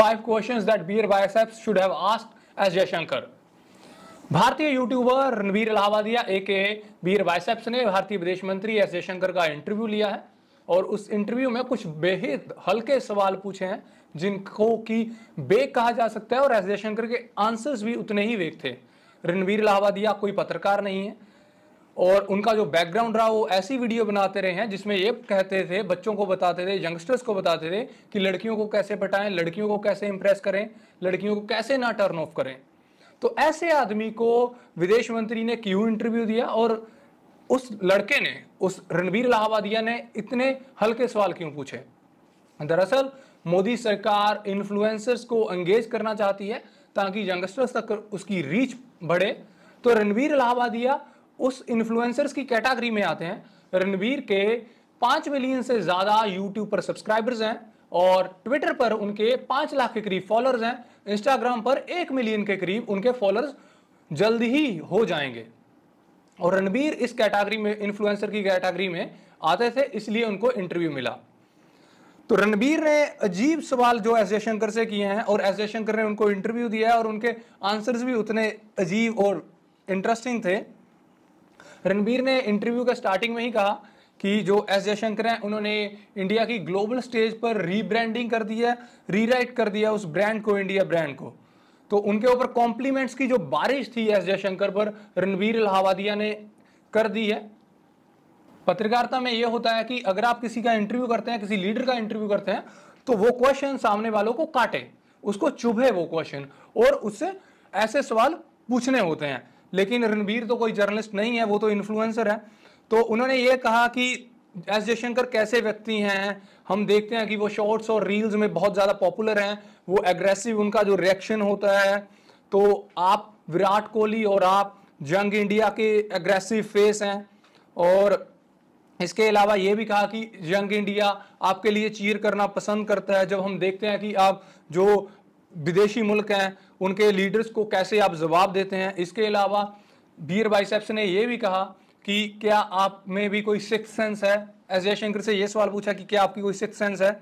five questions that Bir Biceps should have asked as Jaishankar भारतीय YouTuber Ranveer Allahbadia ए के बीर biceps ने भारतीय विदेश मंत्री एस जयशंकर का इंटरव्यू लिया है और उस इंटरव्यू में कुछ बेहद हल्के सवाल पूछे हैं जिनको कि बे कहा जा सकता है और एस जयशंकर के आंसर्स भी उतने ही वेग थे रणवीर इलाहाबादिया कोई पत्रकार नहीं है और उनका जो बैकग्राउंड रहा वो ऐसी वीडियो बनाते रहे हैं जिसमें ये कहते थे बच्चों को बताते थे यंगस्टर्स को बताते थे कि लड़कियों को कैसे पटाएं लड़कियों को कैसे इंप्रेस करें लड़कियों को कैसे ना टर्न ऑफ करें तो ऐसे आदमी को विदेश मंत्री ने क्यों इंटरव्यू दिया और उस लड़के ने उस रणबीर लाहवादिया ने इतने हल्के सवाल क्यों पूछे दरअसल मोदी सरकार इन्फ्लुएंसर्स को एंगेज करना चाहती है ताकि यंगस्टर्स तक उसकी रीच बढ़े तो रणवीर लाहवादिया उस इन्फ्लुएंसर्स की कैटेगरी में आते हैं रणवीर के पांच मिलियन से ज़्यादा यूट्यूब पर सब्सक्राइबर्स हैं और ट्विटर पर उनके पांच लाख के करीब फॉलोअर्स हैं इंस्टाग्राम पर एक मिलियन के करीब उनके फॉलोअर्स जल्द ही हो जाएंगे और रणबीर इस कैटेगरी में इन्फ्लुएंसर की कैटेगरी में आते थे इसलिए उनको इंटरव्यू मिला तो रणबीर ने अजीब सवाल जो एस जयशंकर से किए हैं और एस जयशंकर ने उनको इंटरव्यू दिया और उनके आंसर्स भी उतने अजीब और इंटरेस्टिंग थे रणबीर ने इंटरव्यू का स्टार्टिंग में ही कहा कि जो एस जयशंकर हैं उन्होंने इंडिया की ग्लोबल स्टेज पर रीब्रांडिंग कर दी है रीराइट कर दिया उस ब्रांड को इंडिया ब्रांड को तो उनके ऊपर कॉम्प्लीमेंट्स की जो बारिश थी एस जयशंकर पर रणबीर इलाहाबादिया ने कर दी है पत्रकारिता में यह होता है कि अगर आप किसी का इंटरव्यू करते हैं किसी लीडर का इंटरव्यू करते हैं तो वो क्वेश्चन सामने वालों को काटे उसको चुभे वो क्वेश्चन और उससे ऐसे सवाल पूछने होते हैं लेकिन रणबीर तो कोई जर्नलिस्ट नहीं है वो तो इन्फ्लुएंसर है तो उन्होंने ये कहा कि एस जयशंकर कैसे व्यक्ति हैं हम देखते हैं कि वो शॉर्ट्स और रील्स में बहुत ज़्यादा पॉपुलर हैं वो एग्रेसिव उनका जो रिएक्शन होता है तो आप विराट कोहली और आप जंग इंडिया के एग्रेसिव फेस हैं और इसके अलावा ये भी कहा कि यंग इंडिया आपके लिए चीर करना पसंद करता है जब हम देखते हैं कि आप जो विदेशी मुल्क हैं उनके लीडर्स को कैसे आप जवाब देते हैं इसके अलावा बीर बाइसेप्स ने यह भी कहा कि क्या आप में भी कोई सिक्स सेंस है एस जयशंकर से ये सवाल पूछा कि क्या आपकी कोई सिक्स सेंस है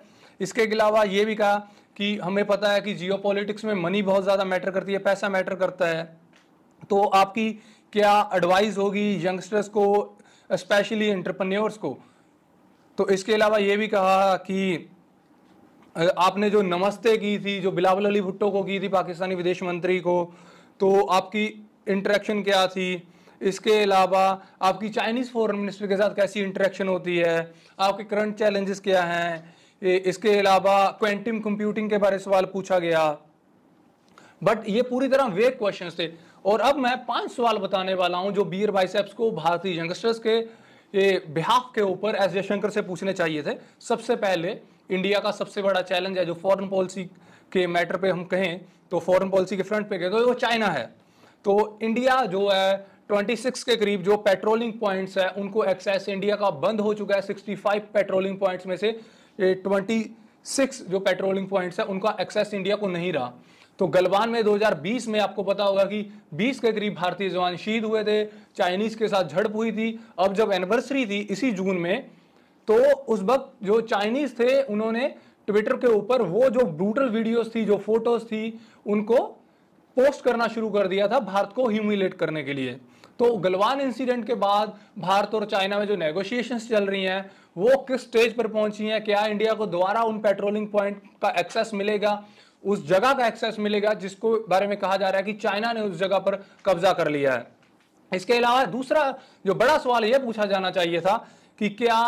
इसके अलावा ये भी कहा कि हमें पता है कि जियो में मनी बहुत ज़्यादा मैटर करती है पैसा मैटर करता है तो आपकी क्या एडवाइस होगी यंगस्टर्स को स्पेशली एंटरप्रेन्योर्स को तो इसके अलावा ये भी कहा कि आपने जो नमस्ते की थी जो बिलावल अली भुट्टो को की थी पाकिस्तानी विदेश मंत्री को तो आपकी इंटरेक्शन क्या थी इसके अलावा आपकी चाइनीज़ फॉरेन मिनिस्टर के साथ कैसी इंटरेक्शन होती है आपके करंट चैलेंजेस क्या हैं इसके अलावा क्वेंटम कंप्यूटिंग के बारे सवाल पूछा गया बट ये पूरी तरह वेक क्वेश्चन थे और अब मैं पांच सवाल बताने वाला हूं जो भाई बाइसेप्स को भारतीय यंगस्टर्स के बिहाफ के ऊपर एस जयशंकर से पूछने चाहिए थे सबसे पहले इंडिया का सबसे बड़ा चैलेंज है जो फॉरेन पॉलिसी के मैटर पे हम कहें तो फॉरेन पॉलिसी के फ्रंट पे कहें तो वो चाइना है तो इंडिया जो है 26 के करीब जो पेट्रोलिंग पॉइंट्स है उनको एक्सेस इंडिया का बंद हो चुका है 65 पेट्रोलिंग पॉइंट्स में से 26 जो पेट्रोलिंग पॉइंट्स है उनका एक्सेस इंडिया को नहीं रहा तो गलवान में 2020 में आपको पता होगा कि 20 के करीब भारतीय जवान शहीद हुए थे चाइनीज के साथ झड़प हुई थी अब जब एनिवर्सरी थी इसी जून में तो उस वक्त जो चाइनीज थे उन्होंने ट्विटर के ऊपर वो जो ब्रूटल वीडियोस थी जो फोटोज थी उनको पोस्ट करना शुरू कर दिया था भारत को ह्यूमिलेट करने के लिए तो गलवान इंसिडेंट के बाद भारत और चाइना में जो नेगोशिएशंस चल रही हैं वो किस स्टेज पर पहुंची हैं क्या इंडिया को दोबारा उन पेट्रोलिंग पॉइंट का एक्सेस मिलेगा उस जगह का एक्सेस मिलेगा जिसको बारे में कहा जा रहा है कि चाइना ने उस जगह पर कब्जा कर लिया है इसके अलावा दूसरा जो बड़ा सवाल यह पूछा जाना चाहिए था कि क्या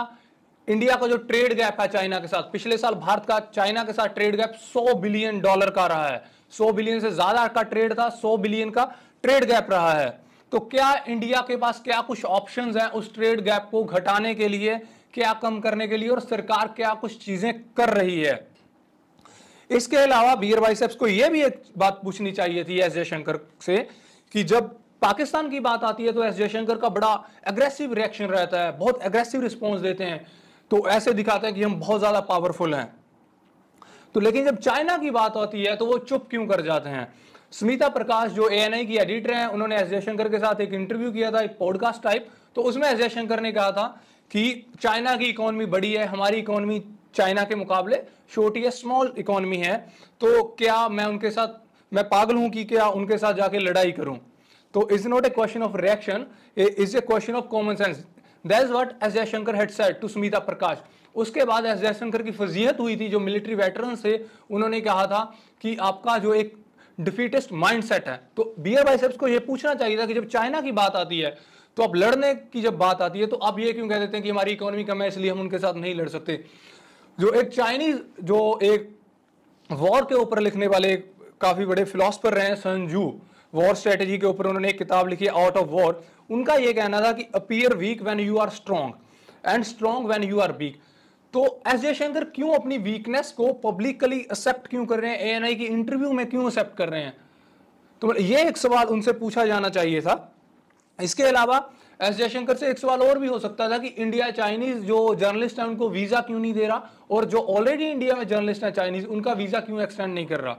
इंडिया का जो ट्रेड गैप है चाइना के साथ पिछले साल भारत का चाइना के साथ ट्रेड गैप 100 बिलियन डॉलर का रहा है 100 बिलियन से ज्यादा का ट्रेड था 100 बिलियन का ट्रेड गैप रहा है तो क्या इंडिया के पास क्या कुछ ऑप्शंस हैं उस ट्रेड गैप को घटाने के लिए क्या कम करने के लिए और सरकार क्या कुछ चीजें कर रही है इसके अलावा भाई साहब को यह भी एक बात पूछनी चाहिए थी एस जयशंकर से कि जब पाकिस्तान की बात आती है तो एस जयशंकर का बड़ा एग्रेसिव रिएक्शन रहता है बहुत एग्रेसिव रिस्पॉन्स देते हैं तो ऐसे दिखाते हैं कि हम बहुत ज़्यादा पावरफुल हैं तो लेकिन जब चाइना की बात होती है तो वो चुप क्यों कर जाते हैं स्मिता प्रकाश जो ए की एडिटर हैं उन्होंने एस जयशंकर के साथ एक इंटरव्यू किया था एक पॉडकास्ट टाइप तो उसमें एस जयशंकर ने कहा था कि चाइना की इकोनॉमी बड़ी है हमारी इकोनॉमी चाइना के मुकाबले छोटी है स्मॉल इकोनॉमी है तो क्या मैं उनके साथ मैं पागल हूं कि क्या उनके साथ जाके लड़ाई करूं तो is not a question of reaction is a question of common sense that is what S Jaishankar had said to Sumita Prakash उसके बाद एस जयशंकर की फजीहत हुई थी जो मिलिट्री वेटरन से उन्होंने कहा था कि आपका जो एक डिफीटेस्ट माइंडसेट है तो बी आर बाइसेप्स को यह पूछना चाहिए था कि जब चाइना की बात आती है तो अब लड़ने की जब बात आती है तो आप ये क्यों कह देते हैं कि हमारी इकोनॉमी कम है इसलिए हम उनके साथ नहीं लड़ सकते जो एक चाइनीज जो एक वॉर के ऊपर लिखने वाले काफ़ी बड़े फिलोसफर रहे हैं संजू वॉर स्ट्रेटेजी के ऊपर उन्होंने एक किताब लिखी आउट ऑफ वॉर उनका यह कहना था कि appear weak when you are strong and strong when you are weak तो एस जयशंकर क्यों अपनी वीकनेस को पब्लिकली एक्सेप्ट क्यों कर रहे हैं ए की इंटरव्यू में क्यों एक्सेप्ट कर रहे हैं तो मतलब ये एक सवाल उनसे पूछा जाना चाहिए था इसके अलावा एस जयशंकर से एक सवाल और भी हो सकता था कि इंडिया चाइनीज जो जर्नलिस्ट है उनको वीजा क्यों नहीं दे रहा और जो ऑलरेडी इंडिया में जर्नलिस्ट है चाइनीज उनका वीजा क्यों एक्सटेंड नहीं कर रहा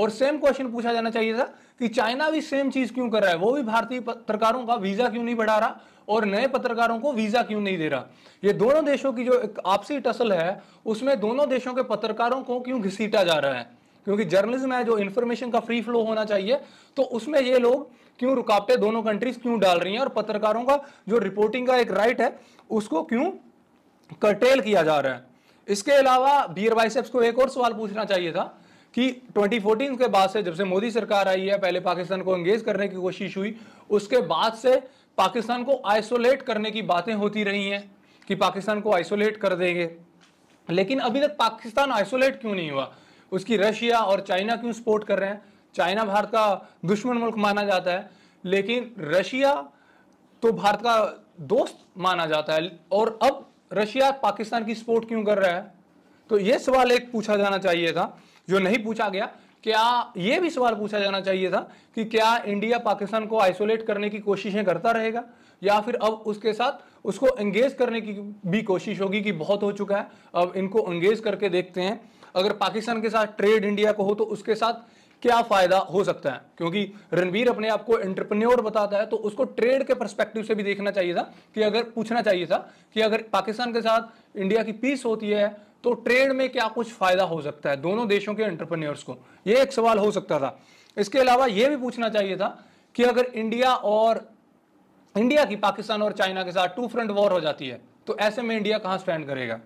और सेम क्वेश्चन पूछा जाना चाहिए था कि चाइना भी सेम चीज क्यों कर रहा है वो भी भारतीय पत्रकारों का वीजा क्यों नहीं बढ़ा रहा और नए पत्रकारों को वीजा क्यों नहीं दे रहा ये दोनों देशों की जो आपसी टसल है उसमें दोनों देशों के पत्रकारों को क्यों घसीटा जा रहा है क्योंकि जर्नलिज्म है जो इन्फॉर्मेशन का फ्री फ्लो होना चाहिए तो उसमें ये लोग क्यों रुकावटें दोनों कंट्रीज क्यों डाल रही हैं और पत्रकारों का जो रिपोर्टिंग का एक राइट है उसको क्यों कर्टेल किया जा रहा है इसके अलावा बीर बाइसेप्स को एक और सवाल पूछना चाहिए था कि 2014 के बाद से जब से मोदी सरकार आई है पहले पाकिस्तान को एंगेज करने की कोशिश हुई उसके बाद से पाकिस्तान को आइसोलेट करने की बातें होती रही हैं कि पाकिस्तान को आइसोलेट कर देंगे लेकिन अभी तक पाकिस्तान आइसोलेट क्यों नहीं हुआ उसकी रशिया और चाइना क्यों सपोर्ट कर रहे हैं चाइना भारत का दुश्मन मुल्क माना जाता है लेकिन रशिया तो भारत का दोस्त माना जाता है और अब रशिया पाकिस्तान की सपोर्ट क्यों कर रहा है तो ये सवाल एक पूछा जाना चाहिए था जो नहीं पूछा गया क्या ये भी सवाल पूछा जाना चाहिए था कि क्या इंडिया पाकिस्तान को आइसोलेट करने की कोशिशें करता रहेगा या फिर अब उसके साथ उसको एंगेज करने की भी कोशिश होगी कि बहुत हो चुका है अब इनको एंगेज करके देखते हैं अगर पाकिस्तान के साथ ट्रेड इंडिया को हो तो उसके साथ क्या फायदा हो सकता है क्योंकि रणबीर अपने आप को एंटरप्रेन्योर बताता है तो उसको ट्रेड के परस्पेक्टिव से भी देखना चाहिए था कि अगर पूछना चाहिए था कि अगर पाकिस्तान के साथ इंडिया की पीस होती है तो ट्रेड में क्या कुछ फायदा हो सकता है दोनों देशों के एंटरप्रेन्योर्स को यह एक सवाल हो सकता था इसके अलावा यह भी पूछना चाहिए था कि अगर इंडिया और इंडिया की पाकिस्तान और चाइना के साथ टू फ्रंट वॉर हो जाती है तो ऐसे में इंडिया कहां स्टैंड करेगा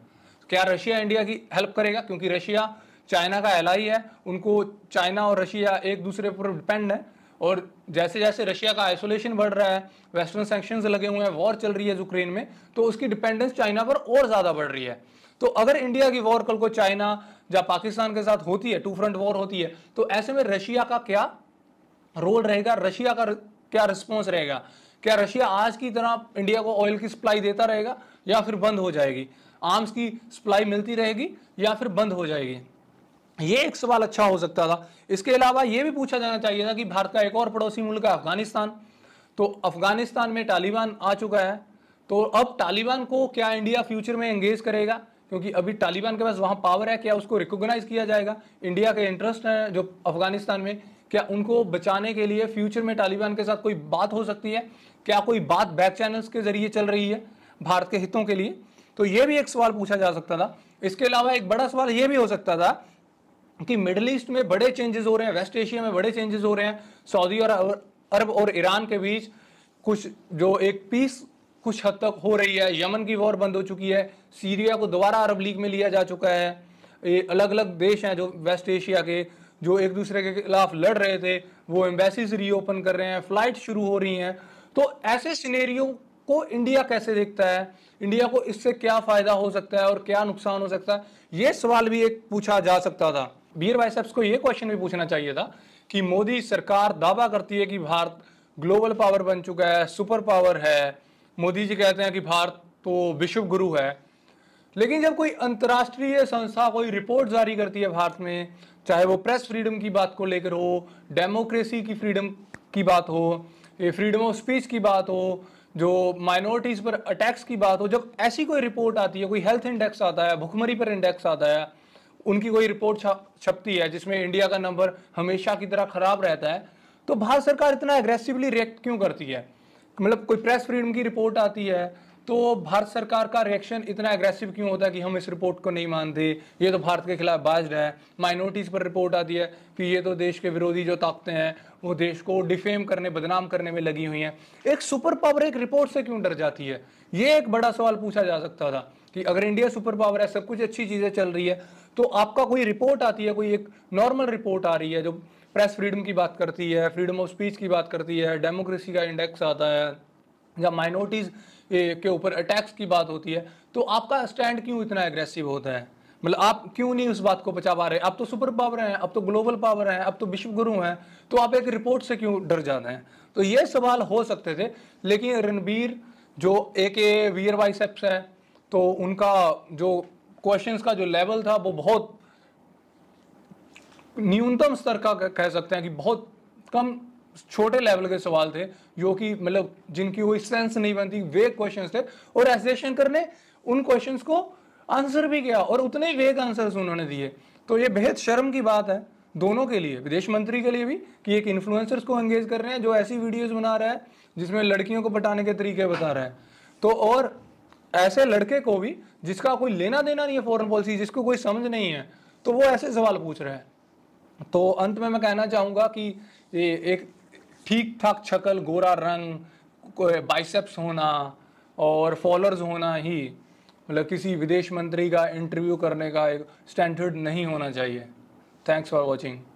क्या रशिया इंडिया की हेल्प करेगा क्योंकि रशिया चाइना का एलाई है उनको चाइना और रशिया एक दूसरे पर डिपेंड है और जैसे जैसे रशिया का आइसोलेशन बढ़ रहा है वेस्टर्न सेंक्शन लगे हुए हैं वॉर चल रही है यूक्रेन में तो उसकी डिपेंडेंस चाइना पर और ज़्यादा बढ़ रही है तो अगर इंडिया की वॉर कल को चाइना या पाकिस्तान के साथ होती है टू फ्रंट वॉर होती है तो ऐसे में रशिया का क्या रोल रहेगा रशिया का क्या रिस्पॉन्स रहेगा क्या रशिया आज की तरह इंडिया को ऑयल की सप्लाई देता रहेगा या फिर बंद हो जाएगी आर्म्स की सप्लाई मिलती रहेगी या फिर बंद हो जाएगी ये एक सवाल अच्छा हो सकता था इसके अलावा ये भी पूछा जाना चाहिए था कि भारत का एक और पड़ोसी मुल्क है अफगानिस्तान तो अफगानिस्तान में तालिबान आ चुका है तो अब तालिबान को क्या इंडिया फ्यूचर में एंगेज करेगा क्योंकि अभी तालिबान के पास वहाँ पावर है क्या उसको रिकोगनाइज किया जाएगा इंडिया के इंटरेस्ट हैं जो अफगानिस्तान में क्या उनको बचाने के लिए फ्यूचर में तालिबान के साथ कोई बात हो सकती है क्या कोई बात बैक चैनल्स के जरिए चल रही है भारत के हितों के लिए तो ये भी एक सवाल पूछा जा सकता था इसके अलावा एक बड़ा सवाल ये भी हो सकता था कि मिडल ईस्ट में बड़े चेंजेस हो रहे हैं वेस्ट एशिया में बड़े चेंजेस हो रहे हैं सऊदी और अरब और ईरान के बीच कुछ जो एक पीस कुछ हद तक हो रही है यमन की वॉर बंद हो चुकी है सीरिया को दोबारा अरब लीग में लिया जा चुका है ये अलग अलग देश हैं जो वेस्ट एशिया के जो एक दूसरे के खिलाफ लड़ रहे थे वो एम्बेसीज रीओपन कर रहे हैं फ्लाइट शुरू हो रही हैं तो ऐसे सिनेरियो को इंडिया कैसे देखता है इंडिया को इससे क्या फायदा हो सकता है और क्या नुकसान हो सकता है ये सवाल भी एक पूछा जा सकता था बीयर साहब को ये क्वेश्चन भी पूछना चाहिए था कि मोदी सरकार दावा करती है कि भारत ग्लोबल पावर बन चुका है सुपर पावर है मोदी जी कहते हैं कि भारत तो विश्व गुरु है लेकिन जब कोई अंतर्राष्ट्रीय संस्था कोई रिपोर्ट जारी करती है भारत में चाहे वो प्रेस फ्रीडम की बात को लेकर हो डेमोक्रेसी की फ्रीडम की बात हो फ्रीडम ऑफ स्पीच की बात हो जो माइनॉरिटीज़ पर अटैक्स की बात हो जब ऐसी कोई रिपोर्ट आती है कोई हेल्थ इंडेक्स आता है भुखमरी पर इंडेक्स आता है उनकी कोई रिपोर्ट छपती है जिसमें इंडिया का नंबर हमेशा की तरह खराब रहता है तो भारत सरकार इतना एग्रेसिवली रिएक्ट क्यों करती है मतलब कोई प्रेस फ्रीडम की रिपोर्ट आती है तो भारत सरकार का रिएक्शन इतना एग्रेसिव क्यों होता है कि हम इस रिपोर्ट को नहीं मानते ये तो भारत के खिलाफ बाज है माइनॉरिटीज़ पर रिपोर्ट आती है कि ये तो देश के विरोधी जो ताकतें हैं वो देश को डिफेम करने बदनाम करने में लगी हुई हैं एक सुपर पावर एक रिपोर्ट से क्यों डर जाती है ये एक बड़ा सवाल पूछा जा सकता था कि अगर इंडिया सुपर पावर है सब कुछ अच्छी चीज़ें चल रही है तो आपका कोई रिपोर्ट आती है कोई एक नॉर्मल रिपोर्ट आ रही है जो प्रेस फ्रीडम की बात करती है फ्रीडम ऑफ स्पीच की बात करती है डेमोक्रेसी का इंडेक्स आता है या माइनॉरिटीज़ के ऊपर अटैक्स की बात होती है तो आपका स्टैंड क्यों इतना एग्रेसिव होता है मतलब आप क्यों नहीं उस बात को बचा पा रहे आप तो सुपर पावर हैं अब तो ग्लोबल पावर हैं अब तो विश्व गुरु हैं तो आप एक रिपोर्ट से क्यों डर जाते हैं तो ये सवाल हो सकते थे लेकिन रणबीर जो ए के वीर वाइसेप्स है तो उनका जो क्वेश्चंस का जो लेवल था वो बहुत न्यूनतम स्तर का कह सकते हैं कि बहुत कम छोटे लेवल के सवाल थे जो कि मतलब जिनकी कोई सेंस नहीं बनती वे क्वेश्चंस थे और एस करने ने उन क्वेश्चंस को आंसर भी किया और उतने ही वेग आंसर्स उन्होंने दिए तो ये बेहद शर्म की बात है दोनों के लिए विदेश मंत्री के लिए भी कि एक इन्फ्लुएंसर्स को एंगेज कर रहे हैं जो ऐसी वीडियोस बना रहा है जिसमें लड़कियों को बटाने के तरीके बता रहा है तो और ऐसे लड़के को भी जिसका कोई लेना देना नहीं है फॉरेन पॉलिसी जिसको कोई समझ नहीं है तो वो ऐसे सवाल पूछ रहे हैं तो अंत में मैं कहना चाहूँगा कि ये एक ठीक ठाक छकल गोरा रंग बाइसेप्स होना और फॉलोअर्स होना ही मतलब किसी विदेश मंत्री का इंटरव्यू करने का एक स्टैंडर्ड नहीं होना चाहिए थैंक्स फॉर वॉचिंग